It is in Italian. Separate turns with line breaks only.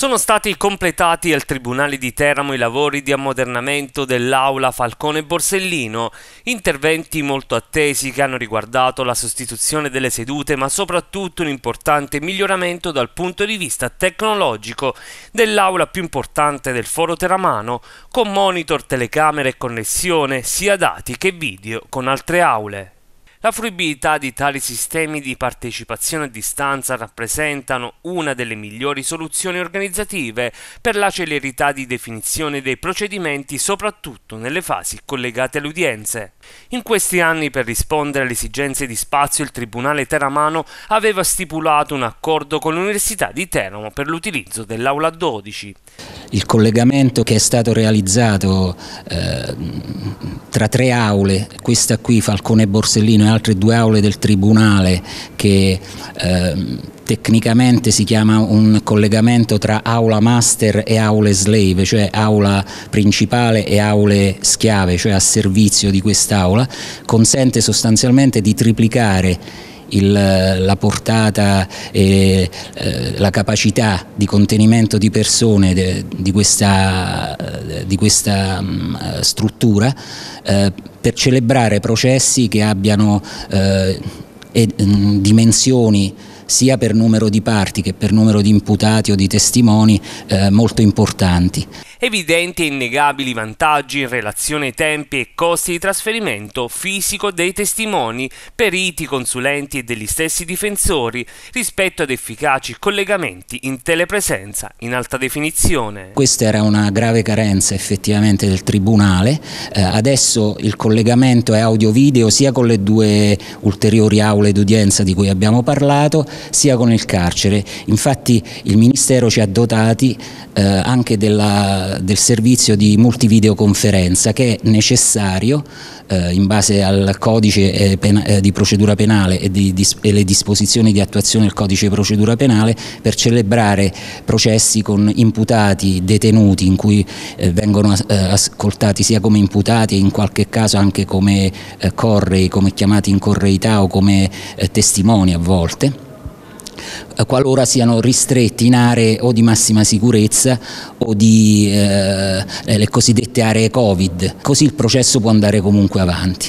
Sono stati completati al Tribunale di Teramo i lavori di ammodernamento dell'aula Falcone Borsellino, interventi molto attesi che hanno riguardato la sostituzione delle sedute ma soprattutto un importante miglioramento dal punto di vista tecnologico dell'aula più importante del foro teramano, con monitor, telecamere e connessione sia dati che video con altre aule. La fruibilità di tali sistemi di partecipazione a distanza rappresentano una delle migliori soluzioni organizzative per la celerità di definizione dei procedimenti soprattutto nelle fasi collegate alle udienze. In questi anni per rispondere alle esigenze di spazio il Tribunale Teramano aveva stipulato un accordo con l'Università di Teramo per l'utilizzo dell'Aula 12
il collegamento che è stato realizzato eh, tra tre aule, questa qui Falcone e Borsellino e altre due aule del Tribunale che eh, tecnicamente si chiama un collegamento tra aula master e aule slave, cioè aula principale e aule schiave, cioè a servizio di quest'aula, consente sostanzialmente di triplicare il, la portata e eh, la capacità di contenimento di persone de, di questa, eh, di questa mh, mm, struttura eh, per celebrare processi che abbiano eh, mm, dimensioni sia per numero di parti che per numero di imputati o di testimoni eh, molto importanti.
Evidenti e innegabili vantaggi in relazione ai tempi e costi di trasferimento fisico dei testimoni, periti, consulenti e degli stessi difensori rispetto ad efficaci collegamenti in telepresenza in alta definizione.
Questa era una grave carenza effettivamente del Tribunale, eh, adesso il collegamento è audio-video sia con le due ulteriori aule d'udienza di cui abbiamo parlato, sia con il carcere. Infatti il Ministero ci ha dotati eh, anche della, del servizio di multivideoconferenza che è necessario eh, in base al codice eh, pena, eh, di procedura penale e, di, di, e le disposizioni di attuazione del codice di procedura penale per celebrare processi con imputati, detenuti in cui eh, vengono eh, ascoltati sia come imputati e in qualche caso anche come correi, come chiamati in correità o come testimoni a volte eh, qualora siano ristretti in aree o di massima sicurezza o di eh, eh le cosiddette aree Covid, così il processo può andare comunque avanti.